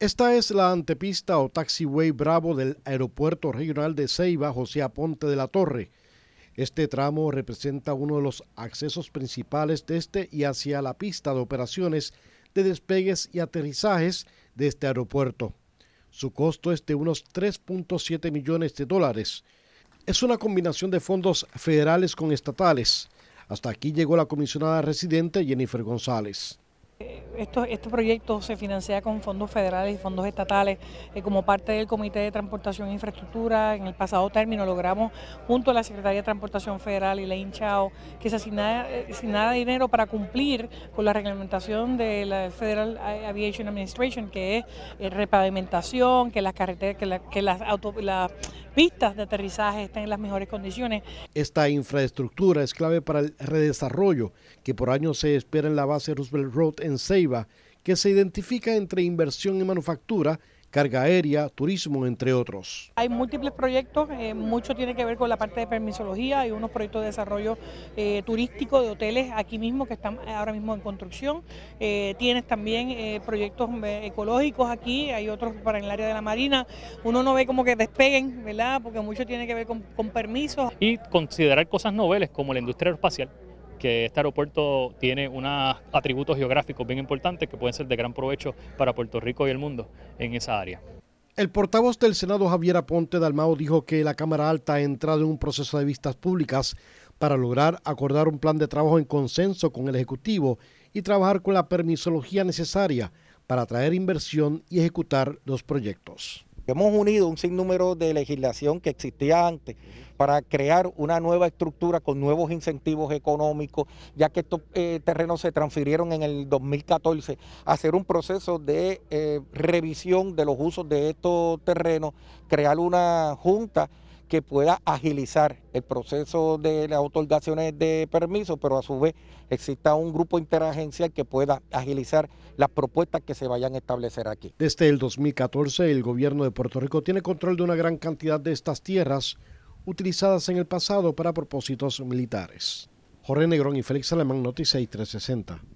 Esta es la antepista o taxiway Bravo del Aeropuerto Regional de Ceiba, José Aponte de la Torre. Este tramo representa uno de los accesos principales de este y hacia la pista de operaciones de despegues y aterrizajes de este aeropuerto. Su costo es de unos 3.7 millones de dólares. Es una combinación de fondos federales con estatales. Hasta aquí llegó la comisionada residente Jennifer González esto, este proyecto se financia con fondos federales y fondos estatales eh, como parte del Comité de Transportación e Infraestructura. En el pasado término logramos, junto a la Secretaría de Transportación Federal y la Inchao, que se eh, asignara, dinero para cumplir con la reglamentación de la Federal Aviation Administration, que es eh, repavimentación, que las carreteras, que, las, autopistas Vistas de aterrizaje estén en las mejores condiciones. Esta infraestructura es clave para el redesarrollo que por años se espera en la base Roosevelt Road en Ceiba, que se identifica entre inversión y manufactura carga aérea, turismo, entre otros. Hay múltiples proyectos, eh, mucho tiene que ver con la parte de permisología, hay unos proyectos de desarrollo eh, turístico de hoteles aquí mismo que están ahora mismo en construcción, eh, tienes también proyectos ecológicos aquí, hay otros para el área de la marina, uno no ve como que despeguen, ¿verdad? Porque mucho tiene que ver con, permisos. Y considerar cosas noveles como la industria espacial que este aeropuerto tiene unos atributos geográficos bien importantes que pueden ser de gran provecho para Puerto Rico y el mundo en esa área. El portavoz del Senado Javier Aponte Dalmao dijo que la Cámara Alta ha entrado en un proceso de vistas públicas para lograr acordar un plan de trabajo en consenso con el Ejecutivo y trabajar con la permisología necesaria para atraer inversión y ejecutar los proyectos. Hemos unido un sinnúmero de legislación que existía antes para crear una nueva estructura con nuevos incentivos económicos, ya que estos eh, terrenos se transfirieron en el 2014, hacer un proceso de eh, revisión de los usos de estos terrenos, crear una junta que pueda agilizar el proceso de las otorgaciones de permisos, pero a su vez exista un grupo interagencial que pueda agilizar las propuestas que se vayan a establecer aquí. Desde el 2014, el gobierno de Puerto Rico tiene control de una gran cantidad de estas tierras utilizadas en el pasado para propósitos militares. Jorge Negrón y Félix Alemán, Noticias 6360